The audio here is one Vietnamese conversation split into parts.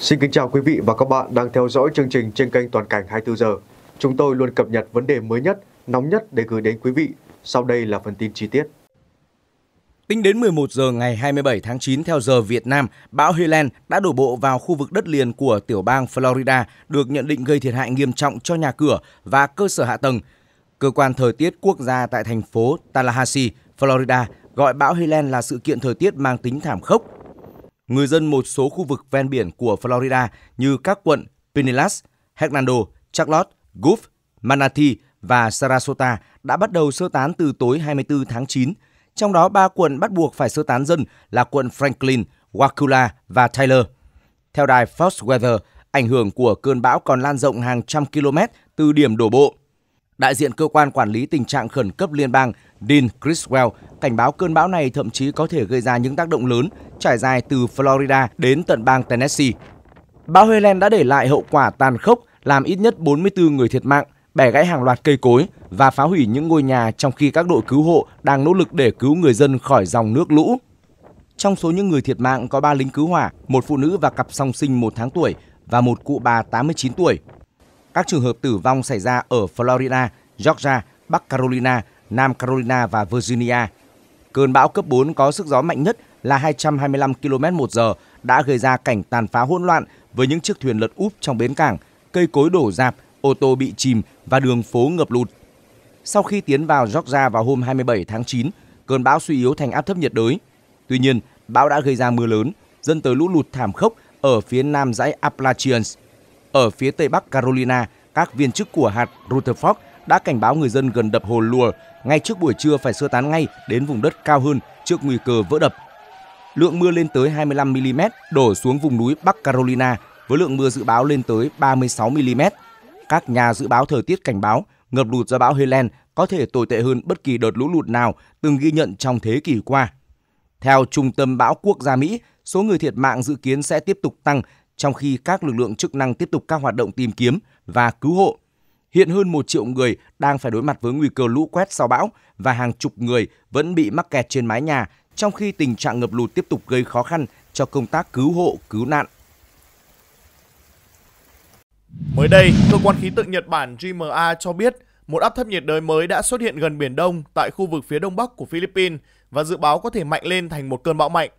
Xin kính chào quý vị và các bạn đang theo dõi chương trình trên kênh Toàn cảnh 24 giờ. Chúng tôi luôn cập nhật vấn đề mới nhất, nóng nhất để gửi đến quý vị. Sau đây là phần tin chi tiết. Tính đến 11 giờ ngày 27 tháng 9 theo giờ Việt Nam, bão Helen đã đổ bộ vào khu vực đất liền của tiểu bang Florida, được nhận định gây thiệt hại nghiêm trọng cho nhà cửa và cơ sở hạ tầng. Cơ quan thời tiết quốc gia tại thành phố Tallahassee, Florida gọi bão Helen là sự kiện thời tiết mang tính thảm khốc người dân một số khu vực ven biển của Florida như các quận Pinellas, Hernando, Charlotte, Gulf, Manatee và Sarasota đã bắt đầu sơ tán từ tối 24 tháng 9. Trong đó, ba quận bắt buộc phải sơ tán dân là quận Franklin, Wakula và Tyler. Theo đài Fox Weather, ảnh hưởng của cơn bão còn lan rộng hàng trăm km từ điểm đổ bộ Đại diện cơ quan quản lý tình trạng khẩn cấp liên bang Dean Criswell cảnh báo cơn bão này thậm chí có thể gây ra những tác động lớn trải dài từ Florida đến tận bang Tennessee. Bão Helen đã để lại hậu quả tàn khốc làm ít nhất 44 người thiệt mạng, bẻ gãy hàng loạt cây cối và phá hủy những ngôi nhà trong khi các đội cứu hộ đang nỗ lực để cứu người dân khỏi dòng nước lũ. Trong số những người thiệt mạng có 3 lính cứu hỏa, một phụ nữ và cặp song sinh 1 tháng tuổi và một cụ bà 89 tuổi. Các trường hợp tử vong xảy ra ở Florida, Georgia, Bắc Carolina, Nam Carolina và Virginia. Cơn bão cấp 4 có sức gió mạnh nhất là 225 km một giờ đã gây ra cảnh tàn phá hỗn loạn với những chiếc thuyền lật úp trong bến cảng, cây cối đổ rạp, ô tô bị chìm và đường phố ngập lụt. Sau khi tiến vào Georgia vào hôm 27 tháng 9, cơn bão suy yếu thành áp thấp nhiệt đới. Tuy nhiên, bão đã gây ra mưa lớn, dẫn tới lũ lụt thảm khốc ở phía nam dãy Appalachians – ở phía tây bắc Carolina, các viên chức của hạt Rutherford đã cảnh báo người dân gần đập hồ Lùa ngay trước buổi trưa phải sơ tán ngay đến vùng đất cao hơn trước nguy cơ vỡ đập. Lượng mưa lên tới 25 mm đổ xuống vùng núi Bắc Carolina với lượng mưa dự báo lên tới 36 mm. Các nhà dự báo thời tiết cảnh báo ngập lụt do bão Helen có thể tồi tệ hơn bất kỳ đợt lũ lụt nào từng ghi nhận trong thế kỷ qua. Theo Trung tâm Bão Quốc gia Mỹ, số người thiệt mạng dự kiến sẽ tiếp tục tăng trong khi các lực lượng chức năng tiếp tục các hoạt động tìm kiếm và cứu hộ. Hiện hơn một triệu người đang phải đối mặt với nguy cơ lũ quét sau bão và hàng chục người vẫn bị mắc kẹt trên mái nhà, trong khi tình trạng ngập lụt tiếp tục gây khó khăn cho công tác cứu hộ, cứu nạn. Mới đây, cơ quan khí tượng Nhật Bản JMA cho biết một áp thấp nhiệt đới mới đã xuất hiện gần Biển Đông tại khu vực phía đông bắc của Philippines và dự báo có thể mạnh lên thành một cơn bão mạnh.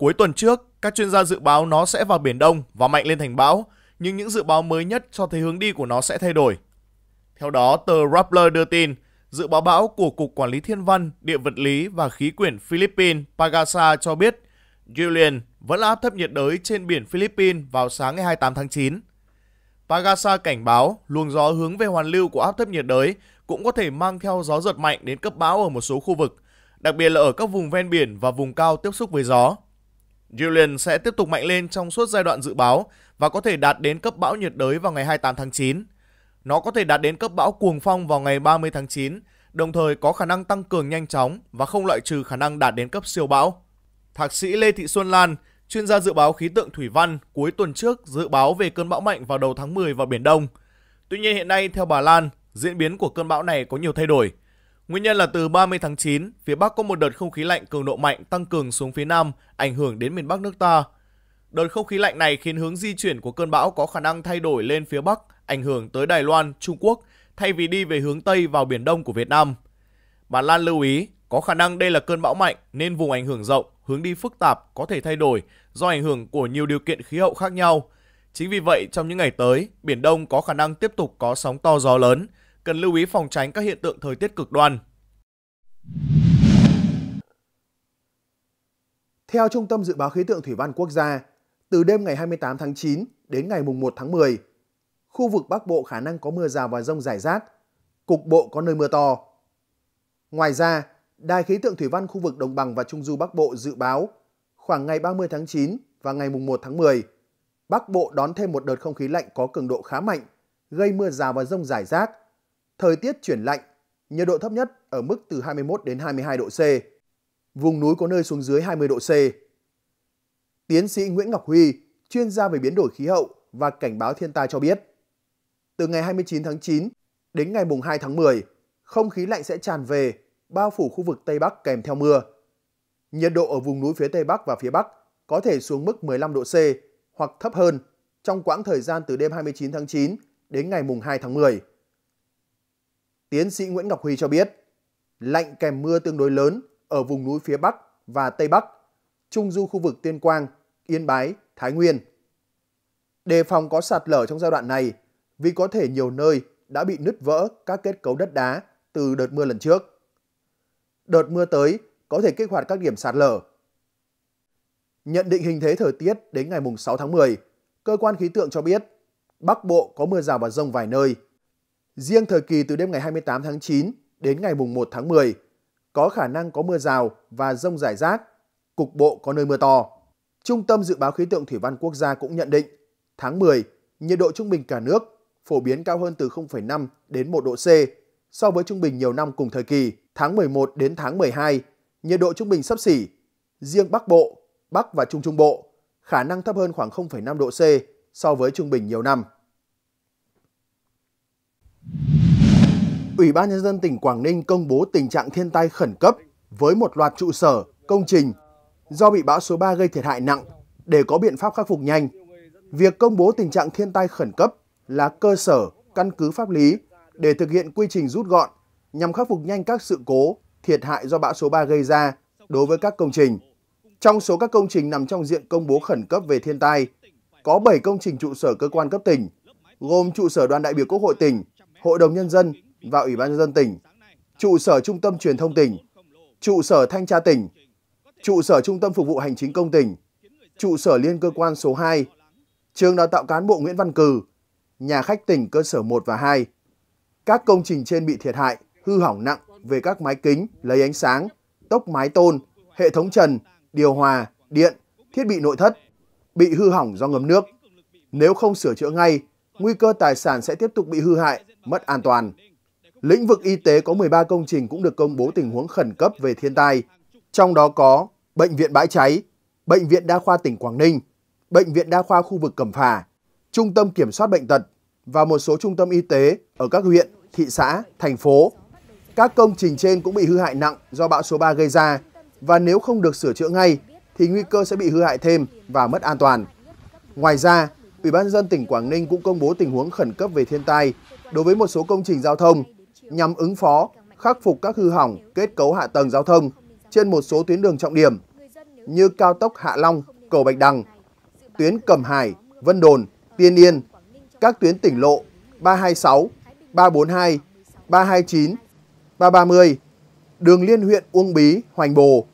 Cuối tuần trước, các chuyên gia dự báo nó sẽ vào Biển Đông và mạnh lên thành bão, nhưng những dự báo mới nhất cho thấy hướng đi của nó sẽ thay đổi. Theo đó, tờ Rappler đưa tin, dự báo bão của Cục Quản lý Thiên văn, Địa vật lý và Khí quyển Philippines Pagasa cho biết Julian vẫn là áp thấp nhiệt đới trên biển Philippines vào sáng ngày 28 tháng 9. Pagasa cảnh báo luồng gió hướng về hoàn lưu của áp thấp nhiệt đới cũng có thể mang theo gió giật mạnh đến cấp bão ở một số khu vực, đặc biệt là ở các vùng ven biển và vùng cao tiếp xúc với gió. Julian sẽ tiếp tục mạnh lên trong suốt giai đoạn dự báo và có thể đạt đến cấp bão nhiệt đới vào ngày 28 tháng 9. Nó có thể đạt đến cấp bão cuồng phong vào ngày 30 tháng 9, đồng thời có khả năng tăng cường nhanh chóng và không loại trừ khả năng đạt đến cấp siêu bão. Thạc sĩ Lê Thị Xuân Lan, chuyên gia dự báo khí tượng thủy văn cuối tuần trước dự báo về cơn bão mạnh vào đầu tháng 10 vào Biển Đông. Tuy nhiên hiện nay, theo bà Lan, diễn biến của cơn bão này có nhiều thay đổi – Nguyên nhân là từ 30 tháng 9, phía Bắc có một đợt không khí lạnh cường độ mạnh tăng cường xuống phía Nam, ảnh hưởng đến miền Bắc nước ta. Đợt không khí lạnh này khiến hướng di chuyển của cơn bão có khả năng thay đổi lên phía Bắc, ảnh hưởng tới Đài Loan, Trung Quốc, thay vì đi về hướng Tây vào Biển Đông của Việt Nam. Bà Lan lưu ý, có khả năng đây là cơn bão mạnh nên vùng ảnh hưởng rộng, hướng đi phức tạp có thể thay đổi do ảnh hưởng của nhiều điều kiện khí hậu khác nhau. Chính vì vậy, trong những ngày tới, Biển Đông có khả năng tiếp tục có sóng to gió lớn – cần lưu ý phòng tránh các hiện tượng thời tiết cực đoan. Theo Trung tâm Dự báo Khí tượng Thủy văn Quốc gia, từ đêm ngày 28 tháng 9 đến ngày 1 tháng 10, khu vực Bắc Bộ khả năng có mưa rào và rông rải rác, cục bộ có nơi mưa to. Ngoài ra, Đài khí tượng thủy văn khu vực Đồng bằng và Trung du Bắc Bộ dự báo khoảng ngày 30 tháng 9 và ngày 1 tháng 10, Bắc Bộ đón thêm một đợt không khí lạnh có cường độ khá mạnh, gây mưa rào và rông rải rác, thời tiết chuyển lạnh, nhiệt độ thấp nhất ở mức từ 21 đến 22 độ C. Vùng núi có nơi xuống dưới 20 độ C. Tiến sĩ Nguyễn Ngọc Huy, chuyên gia về biến đổi khí hậu và cảnh báo thiên tai cho biết, từ ngày 29 tháng 9 đến ngày mùng 2 tháng 10, không khí lạnh sẽ tràn về, bao phủ khu vực Tây Bắc kèm theo mưa. Nhiệt độ ở vùng núi phía Tây Bắc và phía Bắc có thể xuống mức 15 độ C hoặc thấp hơn trong quãng thời gian từ đêm 29 tháng 9 đến ngày mùng 2 tháng 10. Tiến sĩ Nguyễn Ngọc Huy cho biết, lạnh kèm mưa tương đối lớn ở vùng núi phía Bắc và Tây Bắc, trung du khu vực Tuyên Quang, Yên Bái, Thái Nguyên. Đề phòng có sạt lở trong giai đoạn này vì có thể nhiều nơi đã bị nứt vỡ các kết cấu đất đá từ đợt mưa lần trước. Đợt mưa tới có thể kích hoạt các điểm sạt lở. Nhận định hình thế thời tiết đến ngày 6 tháng 10, cơ quan khí tượng cho biết Bắc Bộ có mưa rào và rông vài nơi, Riêng thời kỳ từ đêm ngày 28 tháng 9 đến ngày mùng 1 tháng 10, có khả năng có mưa rào và rông rải rác, cục bộ có nơi mưa to. Trung tâm Dự báo Khí tượng Thủy văn Quốc gia cũng nhận định, tháng 10, nhiệt độ trung bình cả nước phổ biến cao hơn từ 0,5 đến 1 độ C so với trung bình nhiều năm cùng thời kỳ. Tháng 11 đến tháng 12, nhiệt độ trung bình sấp xỉ. Riêng Bắc Bộ, Bắc và Trung Trung Bộ, khả năng thấp hơn khoảng 0,5 độ C so với trung bình nhiều năm. Ủy ban Nhân dân tỉnh Quảng Ninh công bố tình trạng thiên tai khẩn cấp với một loạt trụ sở, công trình do bị bão số 3 gây thiệt hại nặng để có biện pháp khắc phục nhanh. Việc công bố tình trạng thiên tai khẩn cấp là cơ sở, căn cứ pháp lý để thực hiện quy trình rút gọn nhằm khắc phục nhanh các sự cố, thiệt hại do bão số 3 gây ra đối với các công trình. Trong số các công trình nằm trong diện công bố khẩn cấp về thiên tai, có 7 công trình trụ sở cơ quan cấp tỉnh, gồm trụ sở đoàn đại biểu Quốc hội tỉnh, Hội đồng Nhân dân, và Ủy ban nhân dân tỉnh, trụ sở Trung tâm Truyền thông tỉnh, trụ sở Thanh tra tỉnh, trụ sở Trung tâm Phục vụ Hành chính công tỉnh, trụ sở Liên cơ quan số 2, trường đào tạo cán bộ Nguyễn Văn Cừ, nhà khách tỉnh cơ sở 1 và 2. Các công trình trên bị thiệt hại, hư hỏng nặng về các mái kính, lấy ánh sáng, tốc mái tôn, hệ thống trần, điều hòa, điện, thiết bị nội thất, bị hư hỏng do ngấm nước. Nếu không sửa chữa ngay, nguy cơ tài sản sẽ tiếp tục bị hư hại, mất an toàn. Lĩnh vực y tế có 13 công trình cũng được công bố tình huống khẩn cấp về thiên tai, trong đó có Bệnh viện Bãi Cháy, Bệnh viện Đa khoa tỉnh Quảng Ninh, Bệnh viện Đa khoa khu vực Cẩm Phả, Trung tâm Kiểm soát Bệnh tật và một số trung tâm y tế ở các huyện, thị xã, thành phố. Các công trình trên cũng bị hư hại nặng do bão số 3 gây ra và nếu không được sửa chữa ngay thì nguy cơ sẽ bị hư hại thêm và mất an toàn. Ngoài ra, Ủy ban dân tỉnh Quảng Ninh cũng công bố tình huống khẩn cấp về thiên tai đối với một số công trình giao thông nhằm ứng phó, khắc phục các hư hỏng kết cấu hạ tầng giao thông trên một số tuyến đường trọng điểm như cao tốc Hạ Long, cầu Bạch Đằng, tuyến Cẩm Hải, Vân Đồn, Tiên Yên, các tuyến tỉnh lộ 326, 342, 329, 330, đường liên huyện Uông Bí, Hoành Bồ,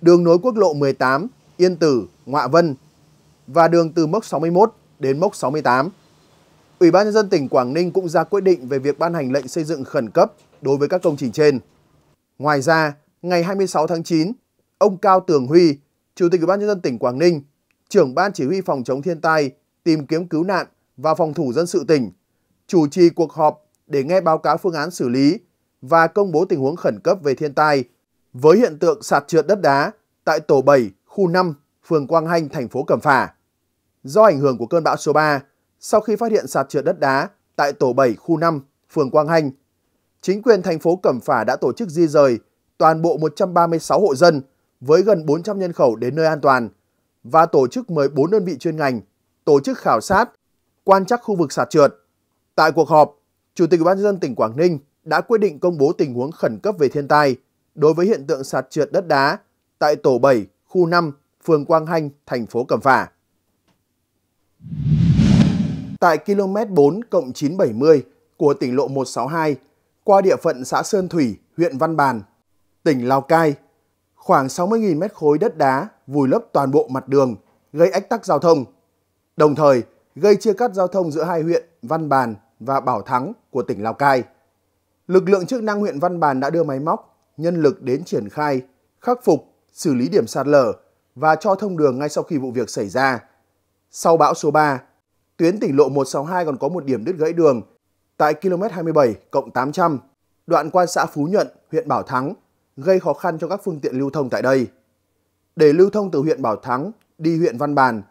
đường nối quốc lộ 18, Yên Tử, Ngoạ Vân và đường từ mốc 61 đến mốc 68. Ủy ban nhân dân tỉnh Quảng Ninh cũng ra quyết định về việc ban hành lệnh xây dựng khẩn cấp đối với các công trình trên. Ngoài ra, ngày 26 tháng 9, ông Cao Tường Huy, Chủ tịch Ủy ban nhân dân tỉnh Quảng Ninh, trưởng ban chỉ huy phòng chống thiên tai, tìm kiếm cứu nạn và phòng thủ dân sự tỉnh, chủ trì cuộc họp để nghe báo cáo phương án xử lý và công bố tình huống khẩn cấp về thiên tai với hiện tượng sạt trượt đất đá tại tổ 7, khu 5, phường Quang Hanh, thành phố Cẩm Phả. Do ảnh hưởng của cơn bão số 3, sau khi phát hiện sạt trượt đất đá tại tổ 7 khu 5, phường Quang Hanh, chính quyền thành phố Cẩm Phả đã tổ chức di rời toàn bộ 136 hộ dân với gần 400 nhân khẩu đến nơi an toàn và tổ chức 14 đơn vị chuyên ngành tổ chức khảo sát, quan trắc khu vực sạt trượt. Tại cuộc họp, Chủ tịch ubnd tỉnh Quảng Ninh đã quyết định công bố tình huống khẩn cấp về thiên tai đối với hiện tượng sạt trượt đất đá tại tổ 7, khu 5, phường Quang Hanh, thành phố Cẩm Phả tại km 4 970 của tỉnh lộ 162 qua địa phận xã Sơn Thủy, huyện Văn Bàn, tỉnh Lào Cai. Khoảng 60.000 mét khối đất đá vùi lấp toàn bộ mặt đường, gây ách tắc giao thông. Đồng thời, gây chia cắt giao thông giữa hai huyện Văn Bàn và Bảo Thắng của tỉnh Lào Cai. Lực lượng chức năng huyện Văn Bàn đã đưa máy móc, nhân lực đến triển khai, khắc phục, xử lý điểm sạt lở và cho thông đường ngay sau khi vụ việc xảy ra. Sau bão số 3, tuyến tỉnh lộ 162 còn có một điểm đứt gãy đường tại km 27 cộng 800, đoạn qua xã Phú Nhuận, huyện Bảo Thắng, gây khó khăn cho các phương tiện lưu thông tại đây. Để lưu thông từ huyện Bảo Thắng đi huyện Văn Bàn,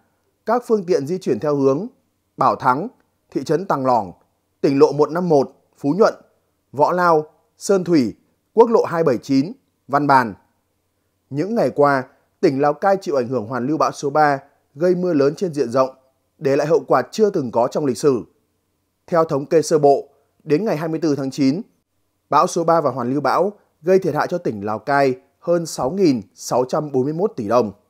các phương tiện di chuyển theo hướng Bảo Thắng, thị trấn Tàng Lỏng, tỉnh lộ 151, Phú Nhuận, Võ Lao, Sơn Thủy, quốc lộ 279, Văn Bàn. Những ngày qua, tỉnh Lào Cai chịu ảnh hưởng hoàn lưu bão số 3 gây mưa lớn trên diện rộng để lại hậu quả chưa từng có trong lịch sử. Theo thống kê sơ bộ, đến ngày 24 tháng 9, bão số 3 và hoàn lưu bão gây thiệt hại cho tỉnh Lào Cai hơn 6.641 tỷ đồng.